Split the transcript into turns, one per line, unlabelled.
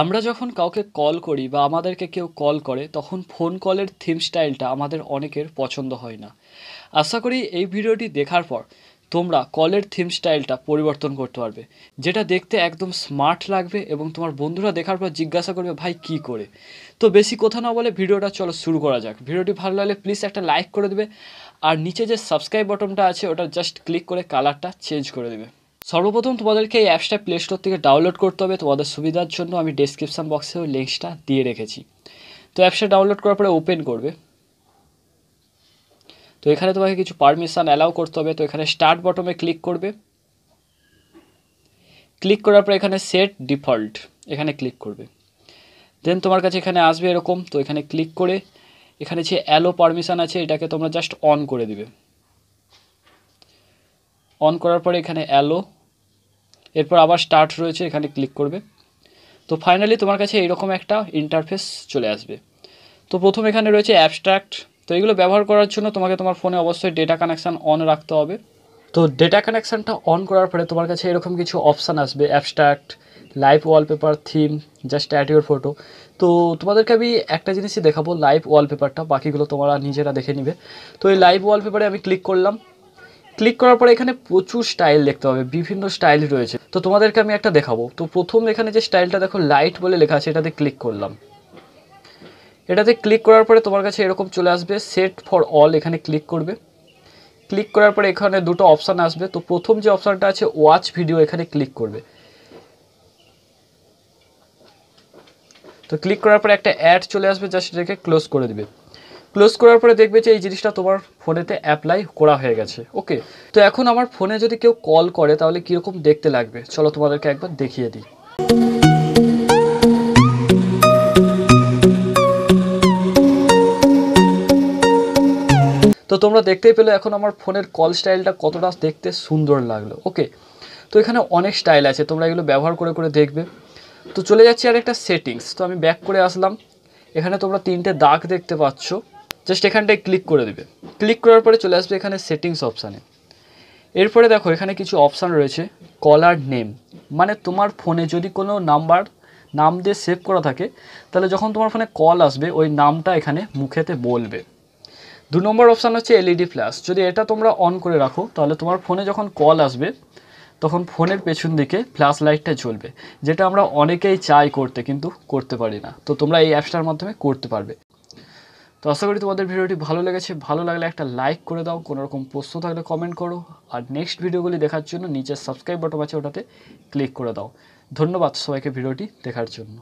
আমরা যখন কাউকে কল করি বা আমাদেরকে কেউ কল করে তখন ফোন কলের থিম স্টাইলটা আমাদের অনেকের পছন্দ হয় না আশা করি এই ভিডিওটি দেখার পর তোমরা কলের থিম স্টাইলটা পরিবর্তন করতে পারবে যেটা দেখতে একদম স্মার্ট লাগবে এবং তোমার বন্ধুরা দেখার পর জিজ্ঞাসা করবে ভাই কি করে তো বেশি কথা না বলে ভিডিওটা চলো শুরু করা যাক ভিডিওটি ভালো লাগলে প্লিজ একটা লাইক করে দেবে আর নিচে যে সাবস্ক্রাইব বটনটা আছে ওটা জাস্ট ক্লিক করে কালারটা চেঞ্জ করে দেবে সর্বপ্রথম তোমাদেরকে এই অ্যাপসটা প্লে স্টোর থেকে ডাউনলোড করতে হবে তোমাদের সুবিধার জন্য আমি ডিসক্রিপশান বক্সেও লিঙ্কসটা দিয়ে রেখেছি তো অ্যাপসটা ডাউনলোড করার পরে ওপেন করবে তো এখানে তোমাকে কিছু পারমিশান অ্যালাউ করতে হবে তো এখানে স্টার্ট বটমে ক্লিক করবে ক্লিক করার পর এখানে সেট ডিফল্ট এখানে ক্লিক করবে দেন তোমার কাছে এখানে আসবে এরকম তো এখানে ক্লিক করে এখানে যে অ্যালো পারমিশান আছে এটাকে তোমরা জাস্ট অন করে দিবে অন করার পরে এখানে অ্যালো এরপর আবার স্টার্ট রয়েছে এখানে ক্লিক করবে তো ফাইনালি তোমার কাছে এইরকম একটা ইন্টারফেস চলে আসবে তো প্রথম এখানে রয়েছে অ্যাবস্ট্রাক্ট তো এগুলো ব্যবহার করার জন্য তোমাকে তোমার ফোনে অবশ্যই ডেটা কানেকশান অন রাখতে হবে তো ডেটা কানেকশানটা অন করার পরে তোমার কাছে এরকম কিছু অপশান আসবে abstract live wallpaper theme just at your photo তো তোমাদেরকে আমি একটা জিনিসই দেখাবো লাইভ ওয়ালপেপারটা বাকিগুলো তোমরা নিজেরা দেখে নিবে তো এই লাইভ ওয়ালপেপারে আমি ক্লিক করলাম ক্লিক করার পরে এখানে প্রচুর স্টাইল দেখতে পাবে বিভিন্ন স্টাইল রয়েছে তো তোমাদেরকে আমি একটা দেখাবো তো প্রথম এখানে যে স্টাইলটা দেখো লাইট বলে লেখা আছে এটাতে ক্লিক করলাম এটাতে ক্লিক করার পরে তোমার কাছে এরকম চলে আসবে সেট ফর অল এখানে ক্লিক করবে ক্লিক করার পরে এখানে দুটো অপশান আসবে তো প্রথম যে অপশানটা আছে ওয়াচ ভিডিও এখানে ক্লিক করবে তো ক্লিক করার পরে একটা অ্যাড চলে আসবে যা সেটাকে ক্লোজ করে দিবে ক্লোজ করার পরে দেখবে যে এই জিনিসটা তোমার ফোনেতে অ্যাপ্লাই করা হয়ে গেছে ওকে তো এখন আমার ফোনে যদি কেউ কল করে তাহলে কীরকম দেখতে লাগবে চলো তোমাদেরকে একবার দেখিয়ে দিই তো তোমরা দেখতেই পেলো এখন আমার ফোনের কল স্টাইলটা কতটা দেখতে সুন্দর লাগলো ওকে তো এখানে অনেক স্টাইল আছে তোমরা এগুলো ব্যবহার করে করে দেখবে তো চলে যাচ্ছি আর একটা সেটিংস তো আমি ব্যাক করে আসলাম এখানে তোমরা তিনটে দাগ দেখতে পাচ্ছ জাস্ট এখানটায় ক্লিক করে দেবে ক্লিক করার পরে চলে আসবে এখানে সেটিংস অপশানে এরপরে দেখো এখানে কিছু অপশান রয়েছে কলার নেম মানে তোমার ফোনে যদি কোনো নাম্বার নাম দিয়ে সেভ করা থাকে তাহলে যখন তোমার ফোনে কল আসবে ওই নামটা এখানে মুখেতে বলবে দু নম্বর অপশান হচ্ছে এলইডি ফ্ল্যাশ e যদি এটা তোমরা অন করে রাখো তাহলে তোমার ফোনে যখন কল আসবে তখন ফোনের পেছন দিকে ফ্ল্যাশ লাইটটা জ্বলবে যেটা আমরা অনেকেই চাই করতে কিন্তু করতে পারি না তো তোমরা এই অ্যাপসটার মাধ্যমে করতে পারবে তো আশা করি তোমাদের ভিডিওটি ভালো লেগেছে ভালো লাগলে একটা লাইক করে দাও কোনো রকম প্রশ্ন থাকলে কমেন্ট করো আর নেক্সট ভিডিওগুলি দেখার জন্য নিচের সাবস্ক্রাইব বাটন আছে ওটাতে ক্লিক করে দাও ধন্যবাদ সবাইকে ভিডিওটি দেখার জন্য